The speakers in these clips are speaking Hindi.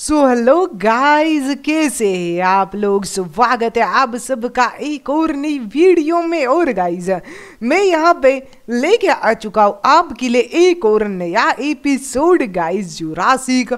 सो हेलो गाइस कैसे हैं आप लोग स्वागत है आप सबका एक और नई वीडियो में और गाइस मैं यहाँ पे लेके आ चुका हूँ आपके लिए एक और नया episode guys Jurassic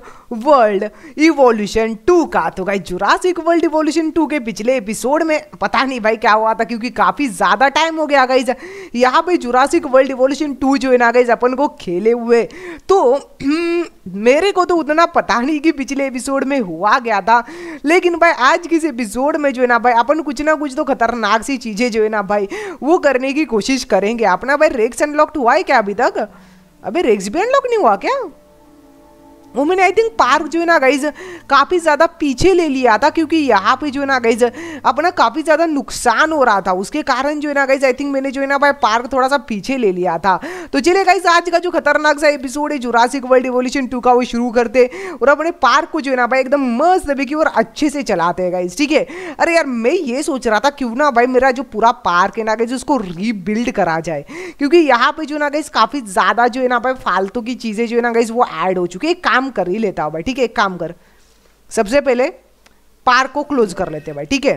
World Evolution two का तो guys Jurassic World Evolution two के पिछले एपिसोड में पता नहीं भाई क्या हुआ था क्योंकि काफ़ी ज़्यादा टाइम हो गया गाइज यहाँ पे जुरासिक वर्ल्ड इवोल्यूशन टू जो है ना गाइज अपन को खेले हुए तो मेरे को तो उतना पता नहीं कि पिछले एपिसोड में हुआ गया था लेकिन भाई आज किस एपिसोड में जो है ना भाई अपन कुछ ना कुछ तो खतरनाक सी चीज़ें जो है ना भाई वो करने की कोशिश चीज़ करेंगे अपना भाई रेक्स अनलॉक्ड हुआ है क्या अभी तक अभी रेक्स भी अनलॉक नहीं हुआ क्या वो मैंने आई थिंक पार्क जो है ना गाइज काफ़ी ज़्यादा पीछे ले लिया था क्योंकि यहाँ पे जो है ना गाइज अपना काफ़ी ज़्यादा नुकसान हो रहा था उसके कारण जो है ना गाइज आई थिंक मैंने जो है ना भाई पार्क थोड़ा सा पीछे ले लिया था तो चलिए गाइज आज का जो खतरनाक सा एपिसोड है जुरासिक वर्ल्ड एवोल्यूशन टू का वो शुरू करते और अपने पार्क को जो है ना भाई एकदम मस्त तरीके की और अच्छे से चलाते हैं गाइज ठीक है अरे यार मैं ये सोच रहा था क्यों ना भाई मेरा जो पूरा पार्क है ना गाइज उसको रीबिल्ड करा जाए क्योंकि यहाँ पे जो है ना गाइज काफ़ी ज़्यादा जो है ना भाई फालतू की चीज़ें जो है ना गाइज वो ऐड हो चुकी है काम कर ही लेता हूँ भाई ठीक है एक काम कर सबसे पहले पार को क्लोज कर लेते हैं भाई ठीक है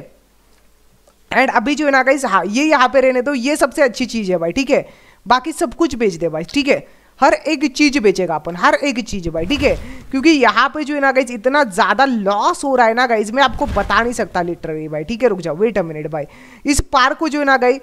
एंड अभी जो है ना गाइस हाँ, ये यहाँ पे रहने दो ये सबसे अच्छी चीज़ है भाई ठीक है बाकी सब कुछ बेच दे भाई ठीक है हर एक चीज़ बेचेगा अपन हर एक चीज़ भाई ठीक है क्योंकि यहाँ पे जो है ना गाइज इतना ज़्यादा लॉस हो रहा है ना गाइज मैं आपको बता नहीं सकता लिटरली भाई ठीक है रुक जाओ वेट अ मिनट भाई इस पार्क को जो है ना गाई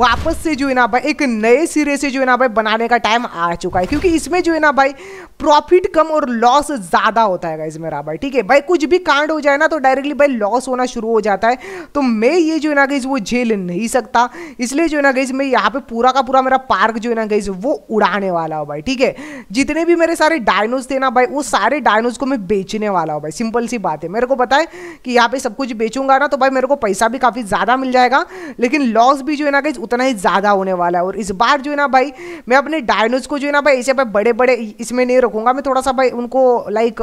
वापस से जो है ना भाई एक नए सिरे से जो है ना भाई बनाने का टाइम आ चुका है क्योंकि इसमें जो है ना भाई प्रॉफिट कम और लॉस ज़्यादा होता है गाइज मेरा भाई ठीक है भाई कुछ भी कांड हो जाए ना तो डायरेक्टली भाई लॉस होना शुरू हो जाता है तो मैं ये जो है ना गाइज वो झेल नहीं सकता इसलिए जो है ना गाइज मैं यहाँ पे पूरा का पूरा मेरा पार्क जो है ना गाइज वो उड़ाने वाला हो भाई ठीक है जितने भी मेरे सारे डायनोज थे ना भाई वो सारे डायनोज को मैं बेचने वाला हूँ भाई सिंपल सी बात है मेरे को पता है कि यहाँ पे सब कुछ बेचूंगा ना तो भाई मेरे को पैसा भी काफ़ी ज़्यादा मिल जाएगा लेकिन लॉस भी जो है ना कहीं उतना ही ज़्यादा होने वाला है और इस बार जो है ना भाई मैं अपने डायनोज को जो है ना भाई ऐसे भाई बड़े बड़े इसमें नहीं रखूंगा मैं थोड़ा सा भाई उनको लाइक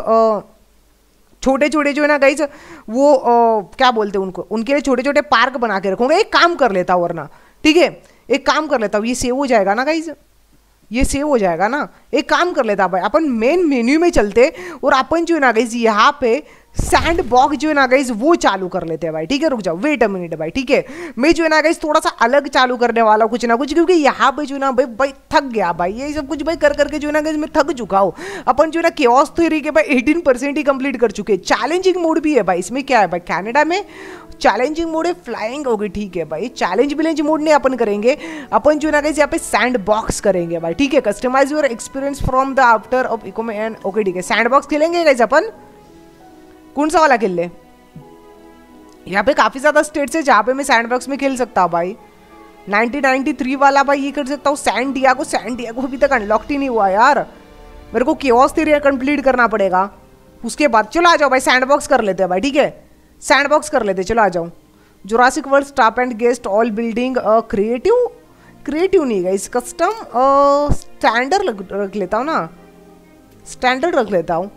छोटे छोटे जो है ना गाइज वो आ, क्या बोलते हैं उनको उनके लिए छोटे छोटे पार्क बना के रखूंगा एक काम कर लेता वरना ठीक है एक काम कर लेता हूँ ये सेव हो जाएगा ना गाइज ये सेव हो जाएगा ना एक काम कर लेता भाई अपन मेन मेन्यू में चलते और अपन जो है ना गई यहाँ पे सैंड बॉक्स जो है ना गाइज वो चालू कर लेते हैं भाई ठीक है रुक जाओ वेट अ मिनट भाई ठीक है मैं जो है ना गाइज थोड़ा सा अलग चालू करने वाला हूँ कुछ ना कुछ क्योंकि यहाँ पे जो है ना भाई भाई थक गया भाई ये सब कुछ भाई कर करके जो है ना गाइज मैं थक चुका हूँ अपन जो है ना केस थ्योरी के भाई एटीन परसेंट ही कंप्लीट कर चुके हैं चैलेंजिंग मोड भी है भाई इसमें क्या है भाई कैनेडा में चैलेंजिंग मोड है फ्लाइंग होगी ठीक है भाई चैलेंज विलेंज मोड नहीं अपन करेंगे अपन जो ना कहीं यहाँ पे सैंड बॉक्स करेंगे भाई ठीक है customize your experience from the after of इकोमे एंड ओके ठीक है सैंड बॉक्स खेलेंगे कैसे अपन कौन सा वाला खेल ले यहाँ पे काफ़ी ज़्यादा स्टेट्स है जहाँ पे मैं सैंड बॉक्स में खेल सकता हूँ भाई 1993 वाला भाई ये कर सकता हूँ सैन डिया को सैन डिया को अभी तक अनलॉक्ड ही नहीं हुआ यार मेरे को केवॉस थ्री कंप्लीट करना पड़ेगा उसके बाद चलो आ जाओ भाई सैंड बॉक्स कर लेते हैं भाई ठीक है सैंड बॉक्स कर लेते चलो आ जाऊँ Jurassic World stop and guest all building creative creative नहीं गई कस्टम स्टैंडर्ड रख लेता हूँ ना स्टैंडर्ड रख लेता हूँ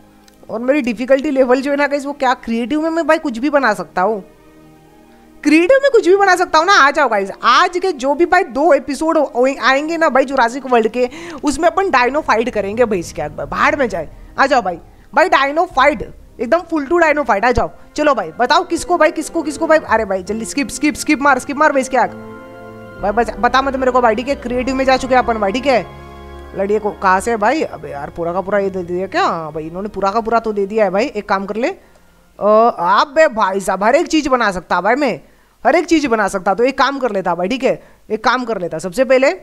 और मेरी डिफ़िकल्टी लेवल जो है ना गई वो क्या क्रिएटिव में मैं भाई कुछ भी बना सकता हूँ क्रिएटिव में कुछ भी बना सकता हूँ ना आ जाओ गाइज आज के जो भी भाई दो एपिसोड आएंगे ना भाई जुरासिक वर्ल्ड के उसमें अपन डायनो फाइट करेंगे भाई इसके बाहर में जाए आ जाओ भाई भाई डायनो फाइट एकदम फुल टू डाइनो फाइट आ जाओ चलो भाई बताओ किसको भाई किसको किसको भाई अरे भाई जल्दी स्किप स्किप स्किप मार स्किप मार भाई इसके आग भाई बस बता मत मेरे को भाई ठीक है क्रिएटिव में जा चुके हैं अपन भाई ठीक है लड़िए को कहाँ से भाई अबे यार पूरा का पूरा ये दे दिया क्या भाई इन्होंने पूरा का पूरा तो दे दिया है भाई एक काम कर ले आप भाई साहब हर एक चीज़ बना सकता भाई मैं हर एक चीज़ बना सकता तो एक काम कर लेता भाई ठीक है एक काम कर लेता सबसे पहले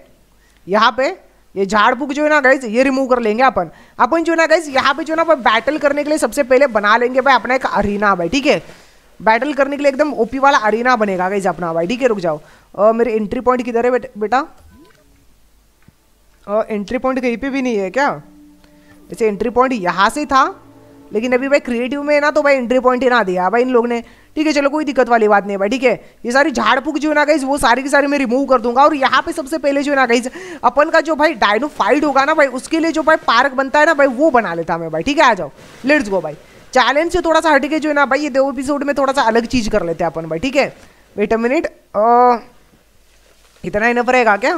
यहाँ पे ये झाड़ फूक जो है ना गाइज ये रिमूव कर लेंगे अपन अपन जो है ना गाइज यहाँ पे जो है ना बैटल करने के लिए सबसे पहले बना लेंगे भाई अपना एक अरीना भाई ठीक है बैटल करने के लिए एकदम ओपी वाला अरीना बनेगा गाइज अपना भाई ठीक है रुक जाओ मेरे एंट्री पॉइंट किधर है बेटा एंट्री पॉइंट कहीं पे भी नहीं है क्या वैसे एंट्री पॉइंट यहाँ से था लेकिन अभी भाई क्रिएटिव में ना तो भाई एंट्री पॉइंट ही ना दिया भाई इन लोग ने ठीक है चलो कोई दिक्कत वाली बात नहीं भाई ठीक है ये सारी झाड़ फूक जो है ना गई वो सारी की सारी मैं रिमूव कर दूंगा और यहाँ पे सबसे पहले जो है ना गई अपन का जो भाई डायनो फाइट होगा ना भाई उसके लिए जो भाई पार्क बनता है ना भाई वो बना लेता मैं भाई ठीक है आ जाओ लेट्स गो भाई चैलेंज से थोड़ा सा हटके जो है ना भाई ये दो एपिसोड में थोड़ा सा अलग चीज कर लेते हैं अपन भाई ठीक है वेट अ मिनट इतना इनफ रहेगा क्या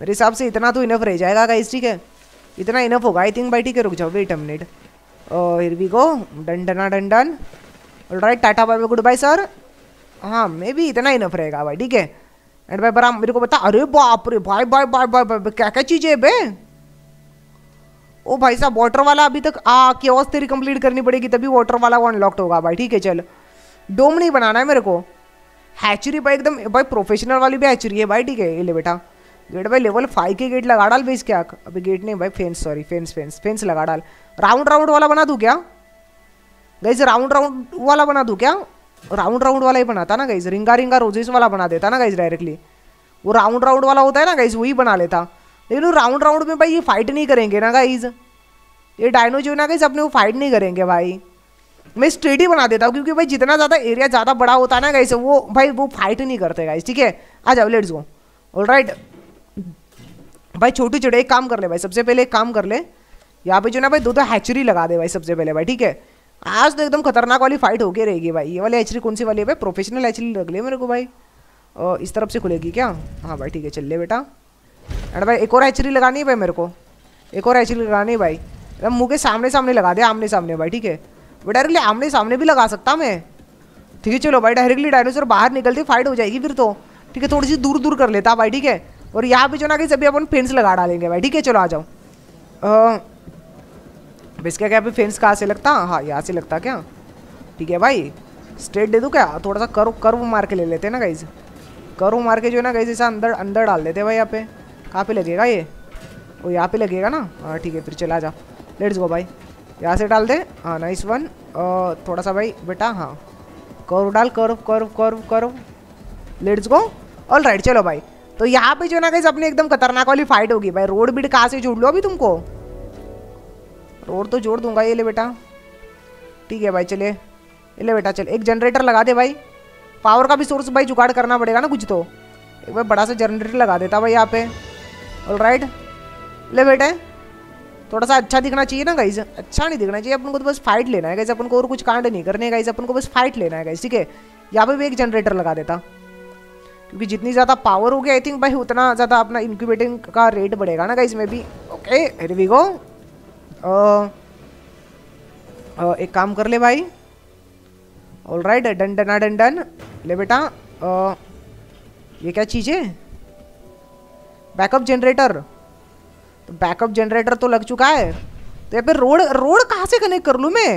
मेरे हिसाब से इतना तो इनफ रह जाएगा गाइस ठीक है इतना इनफ होगा आई थिंक भाई ठीक है रुक जाओ wait a minute here we go done done done done done tata bye good bye sir हाँ मे बी इतना ही नफ रहेगा भाई ठीक है एंड भाई बराम मेरे को बता अरे बाप रे भाई भाई भाई भाई भाई क्या क्या चीज़ें है बे ओ भाई साहब वाटर वाला अभी तक आ केवस तेरी कंप्लीट करनी पड़ेगी तभी वाटर वाला वो अनलॉक्ड होगा भाई ठीक है चल डोम नहीं बनाना है मेरे को हैचरी भाई एकदम भाई प्रोफेशनल वाली भी हैचरी है भाई ठीक है ले बेटा गेट भाई लेवल फाइव के गेट लगा डाल बेच क्या अभी गेट नहीं भाई fence sorry fence fence fence लगा डाल राउंड राउंड वाला बना दूँ क्या गईज राउंड राउंड वाला बना दूँ क्या राउंड राउंड वाला ही बनाता ना गाइज रिंगा रिंगा रोजेस वाला बना देता ना गाइज डायरेक्टली वो राउंड राउंड वाला होता है ना गाइज वही बना लेता लेकिन राउंड राउंड में भाई ये फाइट नहीं करेंगे ना गाइज ये डायनो जो ना गाइज अपने वो फाइट नहीं करेंगे भाई मैं स्ट्रेट ही बना देता हूँ क्योंकि भाई जितना ज़्यादा एरिया ज़्यादा बड़ा होता है ना गाइज वो भाई वो फाइट नहीं करते गाइज ठीक है आ जाओ लेट्स गो ऑल राइट भाई छोटी छोटे एक काम कर ले भाई सबसे पहले एक काम कर ले यहाँ पे जो ना भाई दो दो हैचरी लगा दे भाई सबसे पहले भाई ठीक है आज तो एकदम खतरनाक वाली फाइट होके रहेगी भाई ये वाली हैचरी कौन सी वाली है भाई प्रोफेशनल हैचरी लग ले मेरे को भाई और इस तरफ से खुलेगी क्या हाँ भाई ठीक है चल ले बेटा एंड भाई एक और हैचरी लगानी है भाई मेरे को एक और हैचरी लगानी है भाई मुँह के सामने सामने लगा दे आमने सामने भाई ठीक है वो डायरेक्टली आमने सामने भी लगा सकता मैं ठीक है चलो भाई डायरेक्टली डायनोसर बाहर निकलते फाइट हो जाएगी फिर तो ठीक है थोड़ी सी दूर दूर कर लेता भाई ठीक है और यहाँ पे जो ना कि सभी अपन फेंस लगा डालेंगे भाई ठीक है चलो आ जाओ अब इसका क्या फेंस कहाँ से लगता हाँ यहाँ से लगता क्या ठीक है भाई स्ट्रेट दे दूँ क्या थोड़ा सा कर्व कर्व मार के ले लेते हैं ना गाइज कर्व मार के जो है ना गाइज ऐसा अंदर अंदर डाल देते हैं भाई यहाँ पे कहाँ पे लगेगा ये वो यहाँ पे लगेगा ना हाँ ठीक है फिर चला जा लेट्स गो भाई यहाँ से डाल दे हाँ नाइस वन थोड़ा सा भाई बेटा हाँ कर्व डाल curve curve curve curve let's go all right चलो भाई तो यहाँ पे जो ना कहीं अपनी एकदम खतरनाक वाली फाइट होगी भाई रोड बिड कहाँ से जुड़ लो अभी तुमको रोड तो जोड़ दूंगा ये ले बेटा ठीक है भाई चले ये ले बेटा चल एक जनरेटर लगा दे भाई पावर का भी सोर्स भाई जुगाड़ करना पड़ेगा ना कुछ तो एक बार बड़ा सा जनरेटर लगा देता भाई यहाँ पे ऑल राइट ले बेटे थोड़ा सा अच्छा दिखना चाहिए ना गाइज अच्छा नहीं दिखना चाहिए अपन को तो बस फाइट लेना है गाइज अपन को और कुछ कांड नहीं करने गाइज अपन को बस फाइट लेना है गाइज ठीक है यहाँ पे भी एक जनरेटर लगा देता क्योंकि जितनी ज़्यादा पावर होगी आई थिंक भाई उतना ज़्यादा अपना इंक्यूबेटिंग का रेट बढ़ेगा ना गाइज में भी ओके हेर वी गो आ, एक काम कर ले भाई all right done done done done ले बेटा ये क्या चीज़ है बैकअप जनरेटर तो बैकअप जनरेटर तो लग चुका है तो यहाँ पे रोड रोड कहाँ से कनेक्ट कर लूँ मैं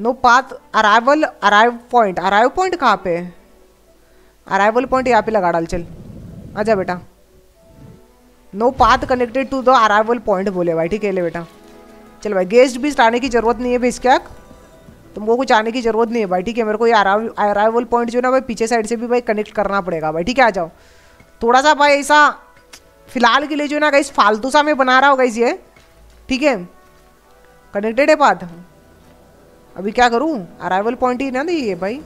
no path arrival arrive point arrive point कहाँ पे अराइवल पॉइंट यहाँ पे लगा डाल चल आजा बेटा no path connected to the arrival point बोले भाई ठीक है ले बेटा चलो भाई गेस्ट भी आने की जरूरत नहीं है भाई इसके तुमको कुछ आने की जरूरत नहीं है भाई ठीक है मेरे को ये अराइवल पॉइंट जो है ना भाई पीछे साइड से भी भाई कनेक्ट करना पड़ेगा भाई ठीक है आ जाओ थोड़ा सा भाई ऐसा फिलहाल के लिए जो है ना गई फालतू सा मैं बना रहा हूँ गई ये ठीक है कनेक्टेड है पाथ अभी क्या करूँ अराइवल पॉइंट ही ना नहीं है भाई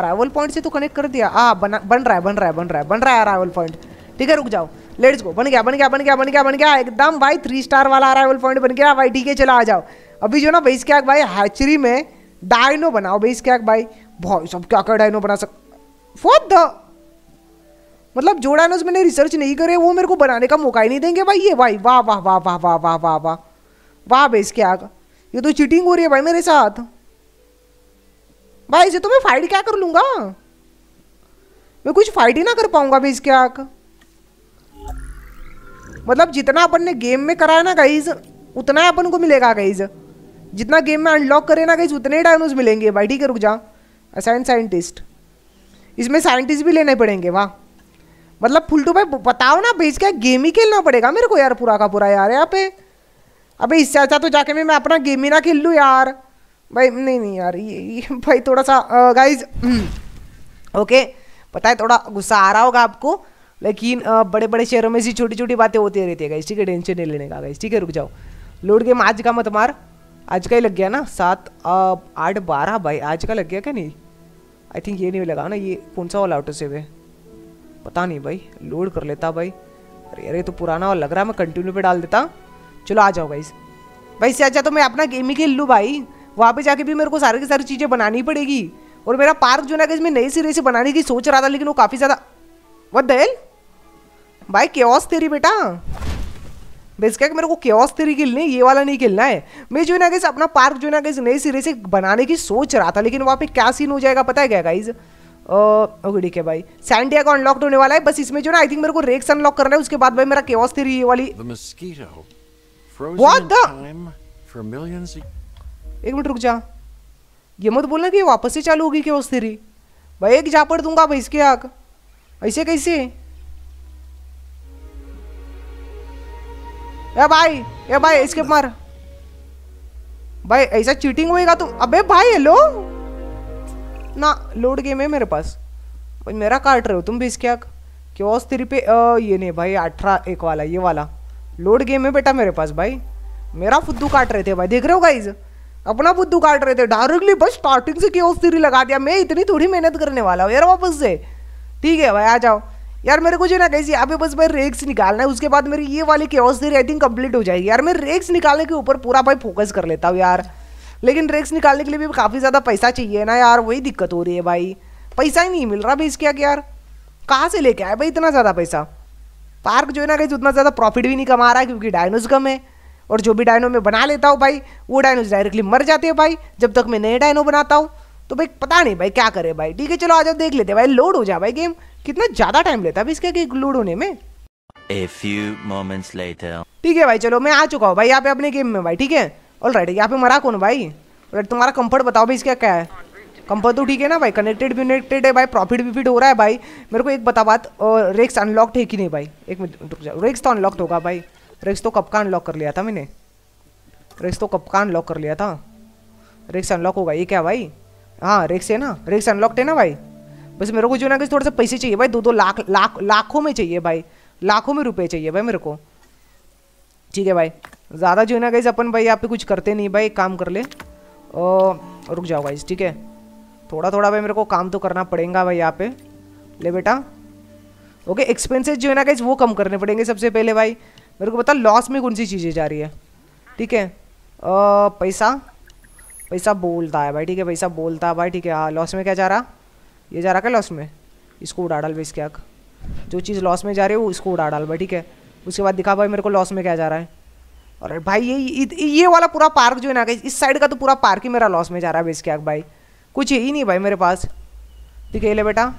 अराइवल पॉइंट से तो कनेक्ट कर दिया हाँ बना बन रहा है बन रहा है बन रहा है बन रहा है अराइवल पॉइंट ठीक है रुक जाओ लेट्स गो बन गया बन गया बन गया बन गया बन गया एकदम भाई थ्री स्टार वाला अराइवल पॉइंट बन गया भाई ठीक है चला आ जाओ अभी जो ना बेस क्या भाई हैचरी में डायनो बनाओ बेस क्या भाई भाई सब क्या क्या डायनो बना सक फोर्थ द मतलब जो डायनोज मैंने रिसर्च नहीं करे वो मेरे को बनाने का मौका ही नहीं देंगे भाई ये भाई वाह वाह वाह वाह वाह वाह वाह वाह वाह बेस कैक ये तो चीटिंग हो रही है भाई मेरे साथ भाई इसे तो मैं फाइट क्या कर लूंगा मैं कुछ फाइट ही ना कर पाऊंगा बेस कैक मतलब जितना अपन ने गेम में कराया ना गाइज उतना अपन को मिलेगा गाइज जितना गेम में अनलॉक करे ना गाइज उतने डायनोज मिलेंगे भाई ठीक है रुक जा असाइन साइंटिस्ट इसमें साइंटिस्ट भी लेने पड़ेंगे वाह मतलब फुलटू भाई बताओ ना भेज क्या गेम ही खेलना पड़ेगा मेरे को यार पूरा का पूरा यार यहाँ पे अबे इससे अच्छा तो जाके मैं मैं अपना गेम ही ना खेल लूँ यार भाई नहीं नहीं यार ये, ये भाई थोड़ा सा गाइज ओके पता है थोड़ा गुस्सा आ रहा होगा आपको लेकिन बड़े बड़े शहरों में ऐसी छोटी छोटी बातें होती रहती है गाइस ठीक है टेंशन नहीं लेने का गाइस ठीक है रुक जाओ लोड गेम आज का मत मार आज का ही लग गया ना सात आठ बारह भाई आज का लग गया क्या नहीं आई थिंक ये नहीं लगा ना ये कौन सा वाला ऑटो सेव है पता नहीं भाई लोड कर लेता भाई अरे अरे तो पुराना वाला लग रहा है मैं कंटिन्यू पे डाल देता चलो आ जाओ भाई भाई से अच्छा तो मैं अपना गेम ही खेल लूँ भाई वहाँ पे जाके भी मेरे को सारी की सारी चीज़ें बनानी पड़ेगी और मेरा पार्क जो ना कि इसमें नई सिरे से बनाने की सोच रहा था लेकिन वो काफ़ी ज़्यादा वह दहल भाई क्योस तेरी बेटा बेस क्या मेरे को क्योस तेरी खेलनी ये वाला नहीं खेलना है मैं जो है ना गैस अपना पार्क जो है ना गैस नए सिरे से बनाने की सोच रहा था लेकिन वहाँ पे क्या सीन हो जाएगा पता है क्या गाइज ओके ठीक है भाई सैंडिया का अनलॉक होने वाला है बस इसमें जो ना आई थिंक मेरे को रेक्स अनलॉक करना है उसके बाद भाई मेरा क्योस तेरी ये वाली एक मिनट रुक जा ये मत बोलना कि वापस से चालू होगी क्योस तेरी भाई एक झापड़ दूंगा भाई इसके आग ऐसे कैसे ए भाई ए भाई इसके मार भाई ऐसा चीटिंग होएगा तो अबे भाई हेलो ना लोड गेम है मेरे पास भाई मेरा काट रहे हो तुम भी इसके आग क्यों तेरी पे आ, ये नहीं भाई अठारह एक वाला ये वाला लोड गेम है बेटा मेरे पास भाई मेरा फुद्दू काट रहे थे भाई देख रहे हो गाइज अपना बुद्धू काट रहे थे डायरेक्टली बस स्टार्टिंग से क्यों तेरी लगा दिया मैं इतनी थोड़ी मेहनत करने वाला हूँ यार वापस से ठीक है भाई आ जाओ यार मेरे को जो ना कैसे यहाँ पे बस भाई रेक्स निकालना है उसके बाद मेरी ये वाली क्योस थी आई थिंक कंप्लीट हो जाएगी यार मैं रेक्स निकालने के ऊपर पूरा भाई फोकस कर लेता हूँ यार लेकिन रेक्स निकालने के लिए भी काफ़ी ज़्यादा पैसा चाहिए ना यार वही दिक्कत हो रही है भाई पैसा ही नहीं मिल रहा भाई इसके आगे यार कहाँ से लेके आए भाई इतना ज़्यादा पैसा पार्क जो है ना कहीं उतना ज़्यादा प्रॉफिट भी नहीं कमा रहा है क्योंकि डायनोज कम है और जो भी डायनो मैं बना लेता हूँ भाई वो डायनोज डायरेक्टली मर जाते हैं भाई जब तक मैं नए डायनो बनाता हूँ तो भाई पता नहीं भाई क्या करे भाई ठीक है चलो आ जाओ देख लेते भाई लोड हो जा भाई गेम कितना ज़्यादा टाइम लेता है इसके लोड होने में A few moments later. ठीक है भाई चलो मैं आ चुका हूँ भाई यहाँ पे अपने गेम में भाई ठीक है ऑल राइट यहाँ पे मरा कौन भाई राइट तुम्हारा कंफर्ट बताओ भाई इसका क्या है कंफर्ट तो ठीक है ना भाई कनेक्टेड भी कनेक्टेड है भाई प्रॉफिट भी फिट हो रहा है भाई मेरे को एक बता बात और रेक्स अनलॉक्ड है कि नहीं भाई एक मिनट रेक्स तो अनलॉक्ड होगा भाई रेक्स तो कब का अनलॉक कर लिया था मैंने रेक्स तो कब का अनलॉक कर लिया था रेक्स अनलॉक होगा ये क्या भाई हाँ रिक्स है ना रिक्स अनलॉक्ड है ना भाई बस मेरे को जो ना कुछ थोड़ा सा पैसे चाहिए भाई दो दो लाख लाख लाखों में चाहिए भाई लाखों में रुपए चाहिए भाई मेरे को ठीक है भाई ज़्यादा जो है ना कहीं अपन भाई यहाँ पे कुछ करते नहीं भाई काम कर ले ओ, रुक जाओ भाई ठीक है थोड़ा थोड़ा भाई मेरे को काम तो करना पड़ेगा भाई यहाँ पे ले बेटा ओके एक्सपेंसेस जो है ना कहीं वो कम करने पड़ेंगे सबसे पहले भाई मेरे को पता लॉस में कौन सी चीज़ें जा रही है ठीक है पैसा भाई साहब बोलता है भाई ठीक है भाई साहब बोलता है भाई ठीक है हाँ लॉस में क्या जा रहा ये जा रहा क्या लॉस में इसको उड़ा डाल भाई इसके आग जो चीज़ लॉस में जा रही है वो इसको उड़ा डाल भाई ठीक है उसके बाद दिखा भाई मेरे को लॉस में क्या जा रहा है अरे भाई ये ये वाला पूरा पार्क जो है ना इस साइड का तो पूरा पार्क ही मेरा लॉस में जा रहा है बेच के आग भाई कुछ है ही नहीं भाई मेरे पास ठीक है ये ले बेटा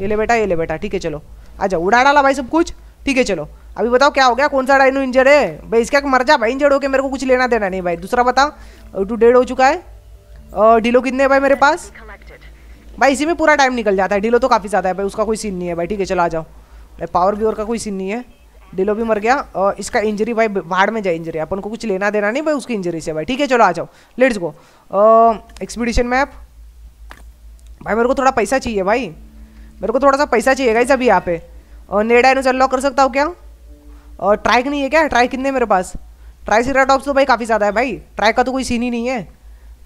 ये ले बेटा ये ले बेटा ठीक है चलो अच्छा उड़ा डाला भाई सब कुछ ठीक है चलो अभी बताओ क्या हो गया कौन सा डाइनो इंजर्ड है भाई इसके मर जा भाई इंजर्ड के मेरे को कुछ लेना देना नहीं भाई दूसरा बताओ टू डेड हो चुका है ढीलो कितने भाई मेरे पास भाई इसी में पूरा टाइम निकल जाता है ढीलो तो काफ़ी ज़्यादा है भाई उसका कोई सीन नहीं है भाई ठीक है चला जाओ भाई पावर ब्यूर का कोई सीन नहीं है डिलो भी मर गया और इसका इंजरी भाई बाढ़ में जाए इंजरी अपन को कुछ लेना देना नहीं भाई उसकी इंजरी से भाई ठीक है चलो आ जाओ लेट्स गो एक्सपीडिशन मैप भाई मेरे को थोड़ा पैसा चाहिए भाई मेरे को थोड़ा सा पैसा चाहिए गाइज अभी यहाँ पे और नेडा इनोज अनलॉक कर सकता हूँ क्या और ट्राइक नहीं है क्या ट्राइक कितने मेरे पास ट्राई सीरा टॉप्स तो भाई काफ़ी ज़्यादा है भाई ट्राई का तो कोई सीन ही नहीं है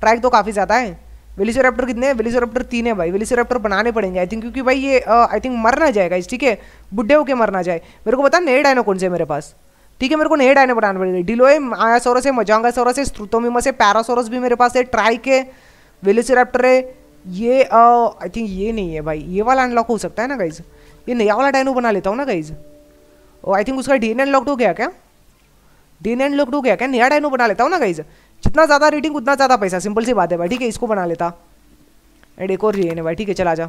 ट्रैक तो काफ़ी ज़्यादा है वेलिसोरेप्टर कितने हैं वेलिसोरेप्टर तीन है भाई वेलिसोरेप्टर बनाने पड़ेंगे आई थिंक क्योंकि भाई ये आई थिंक मर ना जाएगा इस ठीक है बुढ़े होके मर ना जाए मेरे को बता नए डायनो कौन से मेरे पास ठीक है मेरे को नए डायनो बनाने पड़ेंगे डिलोए सोरस है सोरस है स्त्रुतोमिमा है पैरासोरस भी मेरे पास है ट्राइक है वेलिसोरेप्टर है ये आई थिंक ये नहीं है भाई ये वाला अनलॉक हो सकता है ना गाइज ये नया वाला डायनो बना लेता हूँ ना गाइज आई थिंक उसका डी एन अनलॉक्ड हो गया क्या डी एन अनलॉक्ड हो गया क्या नया डायनो बना लेता हूँ ना गाइज जितना ज़्यादा रेटिंग उतना ज़्यादा पैसा सिंपल सी बात है भाई ठीक है इसको बना लेता एंड एक और रेन है भाई ठीक है चला जा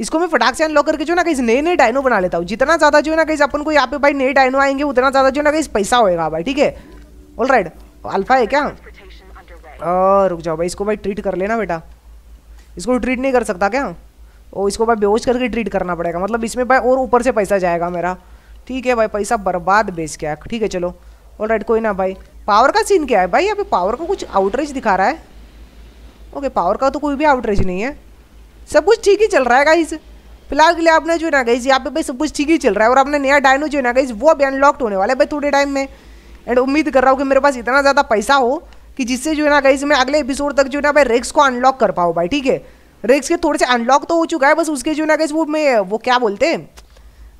इसको मैं फटाक से अनलॉक करके जो ना कहीं नए नए डायनो बना लेता हूँ जितना ज़्यादा जो है ना कहीं अपन को यहाँ पे भाई नए डायनो आएंगे उतना ज़्यादा जो है ना कहीं पैसा होएगा भाई ठीक है ऑल राइट अल्फा है क्या और रुक जाओ भाई इसको भाई ट्रीट कर लेना बेटा इसको ट्रीट नहीं कर सकता क्या ओ इसको भाई बेहोश करके ट्रीट करना पड़ेगा मतलब इसमें भाई और ऊपर से पैसा जाएगा मेरा ठीक है भाई पैसा बर्बाद बेच के ठीक है चलो ऑल राइट कोई ना भाई पावर का सीन क्या है भाई यहाँ पावर का कुछ आउटरेज दिखा रहा है ओके पावर का तो कोई भी आउटरेज नहीं है सब कुछ ठीक ही चल रहा है गाइज फिलहाल के लिए आपने जो ना गाइज यहाँ पे भाई सब कुछ ठीक ही चल रहा है और आपने नया डायनो जो है ना गई वो अभी अनलॉक्ड होने वाला है भाई थोड़े टाइम में एंड उम्मीद कर रहा हूँ कि मेरे पास इतना ज़्यादा पैसा हो कि जिससे जो है ना गाइज मैं अगले एपिसोड तक जो है ना भाई रेक्स को अनलॉक कर पाऊँ भाई ठीक है रेक्स के थोड़े से अनलॉक तो हो चुका है बस उसके जो है ना गई वो मैं वो क्या बोलते हैं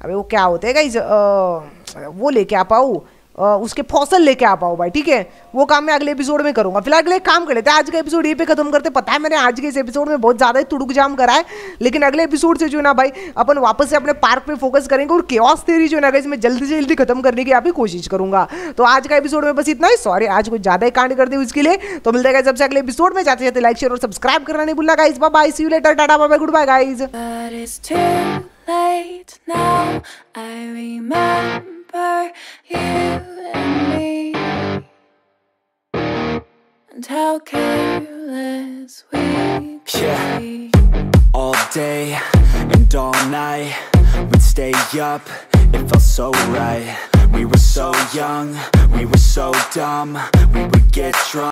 अभी वो क्या होते हैं गाइज वो लेके आ पाऊँ उसके फौसल लेके आ पाओ भाई ठीक है वो काम मैं अगले एपिसोड में करूंगा फिलहाल अगले काम कर लेते हैं आज का एपिसोड ये पे खत्म करते पता है मैंने आज के इस एपिसोड में बहुत ज़्यादा ही तुड़क जाम करा है लेकिन अगले एपिसोड से जो है ना भाई अपन वापस से अपने पार्क पे फोकस करेंगे और केस थेरी जो है ना गाइज मैं जल्दी से जल्दी खत्म करने की आप पे कोशिश करूंगा तो आज का एपिसोड में बस इतना ही सॉरी आज कुछ ज़्यादा ही कांड कर दी उसके लिए तो मिलता है सबसे अगले एपिसोड में जाते जाते लाइक शेयर और सब्सक्राइब करना नहीं भूलना guys bye see you later tata bye good bye guys remember you and me and how careless we yeah. Be. All day and all night, we'd stay up. It felt so right. We were so young, we were so dumb. We would get drunk.